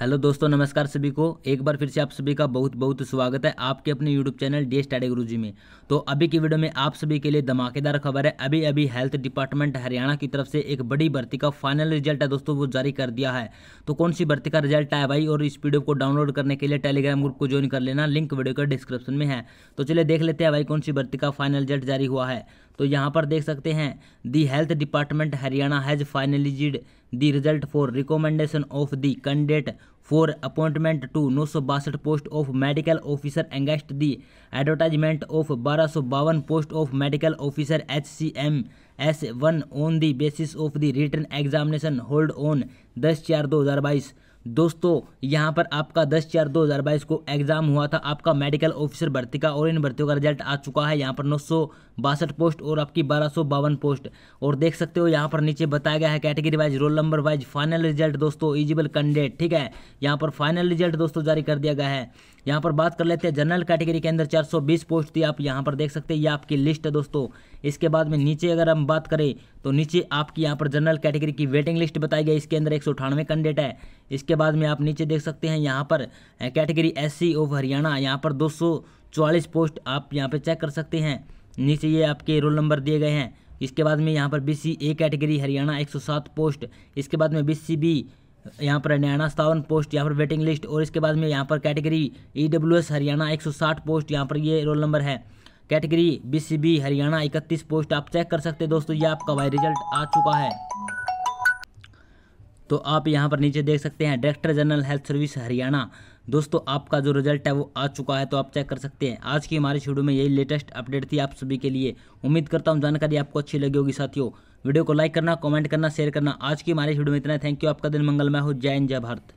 hello दोस्तों नमस्कार सभी को एक बार फिर से आप सभी का बहुत बहुत स्वागत है आपके अपने यूट्यूब चैनल डी एस गुरु में तो अभी की वीडियो में आप सभी के लिए धमाकेदार खबर है अभी अभी हेल्थ डिपार्टमेंट हरियाणा की तरफ से एक बड़ी भर्ती का फाइनल रिजल्ट है दोस्तों वो जारी कर दिया है तो कौन सी भर्ती का रिजल्ट आया भाई और इस वीडियो को डाउनलोड करने के लिए टेलीग्राम ग्रुप को ज्वाइन कर लेना लिंक वीडियो का डिस्क्रिप्शन में है तो चलिए देख लेते हैं भाई कौन सी भर्ती का फाइनल रिजल्ट जारी हुआ है तो यहाँ पर देख सकते हैं the health department Haryana has finalised the result for recommendation of the candidate for appointment to नौ सौ बासठ post of medical officer against the advertisement of बारह सौ बावन post of medical officer H C M S one on the basis of the return examination hold on दस चार दो हज़ार बाईस दोस्तों यहाँ पर आपका 10 चार 2022 को एग्ज़ाम हुआ था आपका मेडिकल ऑफिसर भर्ती का और इन भर्तियों का रिजल्ट आ चुका है यहाँ पर नौ पोस्ट और आपकी बारह पोस्ट और देख सकते हो यहाँ पर नीचे बताया गया है category wise roll number wise final result दोस्तों इजिबल कैंडिडेट ठीक है यहाँ पर फाइनल रिजल्ट दोस्तों जारी कर दिया गया है यहाँ पर बात कर लेते हैं जनरल कैटेगरी के अंदर 420 पोस्ट थी आप यहाँ पर देख सकते हैं ये आपकी लिस्ट है दोस्तों इसके बाद में नीचे अगर हम बात करें तो नीचे आपकी यहाँ पर जनरल कैटेगरी की वेटिंग लिस्ट बताई गई इसके अंदर एक कैंडिडेट है इसके बाद में आप नीचे देख सकते हैं यहाँ पर कैटेगरी एस ऑफ हरियाणा यहाँ पर दो पोस्ट आप यहाँ पर चेक कर सकते हैं नीचे ये आपके रोल नंबर दिए गए हैं इसके बाद में यहाँ पर B C A category Haryana 107 post इसके बाद में बी सी बी यहाँ पर हरियाणा सतावन पोस्ट यहाँ पर वेटिंग लिस्ट और इसके बाद में यहाँ पर category E e Haryana 160 post यहाँ पर ये रोल नंबर है कैटेगरी बीसीबी हरियाणा 31 पोस्ट आप चेक कर सकते हैं दोस्तों ये आपका भाई रिजल्ट आ चुका है तो आप यहाँ पर नीचे देख सकते हैं director general health service Haryana दोस्तों आपका जो रिजल्ट है वो आ चुका है तो आप चेक कर सकते हैं आज की हमारे शेड्यू में यही लेटेस्ट अपडेट थी आप सभी के लिए उम्मीद करता हूँ जानकारी आपको अच्छी लगी होगी साथियों वीडियो को लाइक करना कमेंट करना शेयर करना आज की हमारे शेड्यू में इतना थैंक यू आपका दिन मंगलमय हो जय हिंद जय भारत